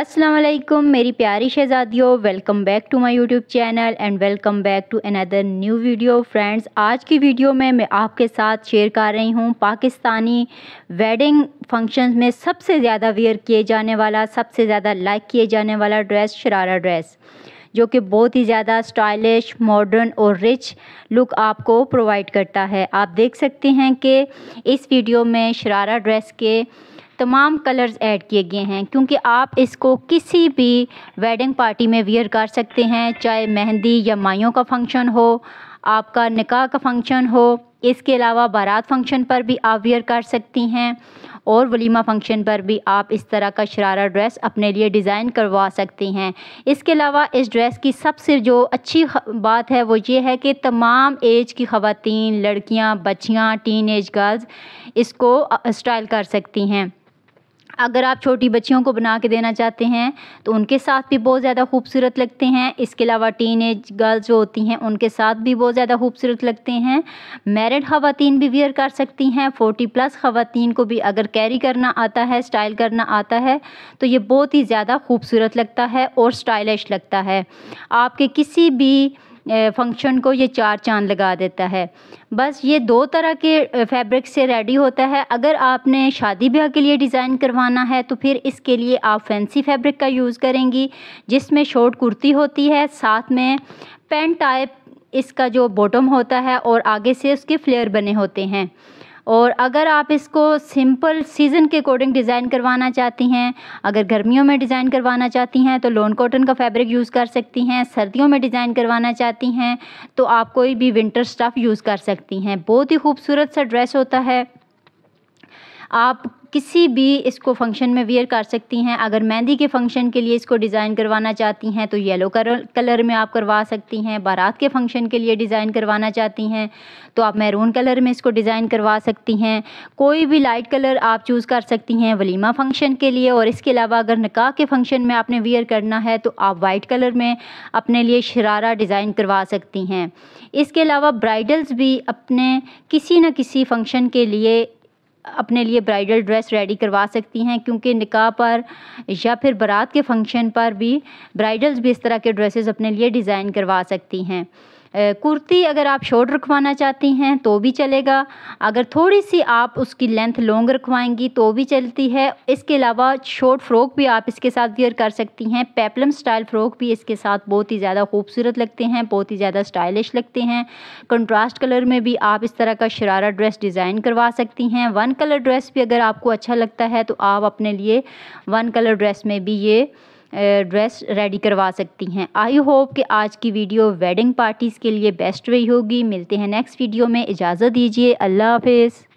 असलकुम मेरी प्यारी शहजादियों welcome back to my YouTube channel and welcome back to another new video friends आज की वीडियो में मैं आपके साथ शेयर कर रही हूँ पाकिस्तानी वेडिंग फंक्शन में सबसे ज़्यादा वेयर किए जाने वाला सबसे ज़्यादा लाइक किए जाने वाला ड्रेस शरारा ड्रेस जो कि बहुत ही ज़्यादा स्टाइलिश मॉडर्न और रिच लुक आपको प्रोवाइड करता है आप देख सकते हैं कि इस वीडियो में शरारा ड्रेस के तमाम कलर्स ऐड किए गए हैं क्योंकि आप इसको किसी भी वेडिंग पार्टी में वियर कर सकते हैं चाहे मेहंदी या माइयों का फंक्शन हो आपका निकाह का फंक्शन हो इसके अलावा बारात फंक्शन पर भी आप वियर कर सकती हैं और वलीमा फंक्शन पर भी आप इस तरह का शरारा ड्रेस अपने लिए डिज़ाइन करवा सकती हैं इसके अलावा इस ड्रेस की सबसे जो अच्छी बात है वो ये है कि तमाम एज की ख़वातीन लड़कियाँ बच्चियाँ टीन एज गर्ल्स इसको स्टाइल कर सकती हैं अगर आप छोटी बच्चियों को बना के देना चाहते हैं तो उनके साथ भी बहुत ज़्यादा खूबसूरत लगते हैं इसके अलावा टीन एज गर्ल्स जो होती हैं उनके साथ भी बहुत ज़्यादा खूबसूरत लगते हैं मैरिड ख़वातीन भी वियर कर सकती हैं फोर्टी प्लस ख़वातीन को भी अगर कैरी करना आता है स्टाइल करना आता है तो ये बहुत ही ज़्यादा खूबसूरत लगता है और स्टाइलिश लगता है आपके किसी भी फंक्शन को ये चार चांद लगा देता है बस ये दो तरह के फैब्रिक से रेडी होता है अगर आपने शादी ब्याह के लिए डिज़ाइन करवाना है तो फिर इसके लिए आप फैंसी फैब्रिक का यूज़ करेंगी जिसमें शॉर्ट कुर्ती होती है साथ में पेंट टाइप इसका जो बॉटम होता है और आगे से उसके फ्लेयर बने होते हैं और अगर आप इसको सिंपल सीज़न के अकॉर्डिंग डिज़ाइन करवाना चाहती हैं अगर गर्मियों में डिज़ाइन करवाना चाहती हैं तो लोन कॉटन का फैब्रिक यूज़ कर सकती हैं सर्दियों में डिज़ाइन करवाना चाहती हैं तो आप कोई भी विंटर स्टफ़ यूज़ कर सकती हैं बहुत ही खूबसूरत सा ड्रेस होता है आप किसी भी इसको फंक्शन में वेयर कर सकती हैं अगर मेहंदी के फंक्शन के लिए इसको डिज़ाइन करवाना चाहती हैं तो येलो कलर में आप करवा सकती हैं बारात के फंक्शन के लिए डिज़ाइन करवाना चाहती हैं तो आप मैरून कलर में इसको डिज़ाइन करवा सकती हैं कोई भी लाइट कलर आप चूज़ कर सकती हैं वलीमा फंक्शन के लिए और इसके अलावा अगर निकाह के फंक्शन में आपने वेयर करना है तो आप वाइट कलर में अपने लिए शरारा डिज़ाइन करवा सकती हैं इसके अलावा ब्राइडल्स भी अपने किसी न किसी फंक्शन के लिए अपने लिए ब्राइडल ड्रेस रेडी करवा सकती हैं क्योंकि निकाह पर या फिर बारात के फंक्शन पर भी ब्राइडल्स भी इस तरह के ड्रेसेस अपने लिए डिज़ाइन करवा सकती हैं कुर्ती अगर आप शॉर्ट रखवाना चाहती हैं तो भी चलेगा अगर थोड़ी सी आप उसकी लेंथ लॉन्ग रखवाएंगी तो भी चलती है इसके अलावा शॉर्ट फ्रॉक भी आप इसके साथ वेयर कर सकती हैं पेपलम स्टाइल फ्रॉक भी इसके साथ बहुत ही ज़्यादा खूबसूरत लगते हैं बहुत ही ज़्यादा स्टाइलिश लगते हैं कंट्रास्ट कलर में भी आप इस तरह का शरारा ड्रेस डिज़ाइन करवा सकती हैं वन कलर ड्रेस भी अगर आपको अच्छा लगता है तो आप अपने लिए वन कलर ड्रेस में भी ये ड्रेस रेडी करवा सकती हैं आई होप कि आज की वीडियो वेडिंग पार्टीज़ के लिए बेस्ट रही होगी मिलते हैं नेक्स्ट वीडियो में इजाज़त दीजिए अल्लाह हाफिज़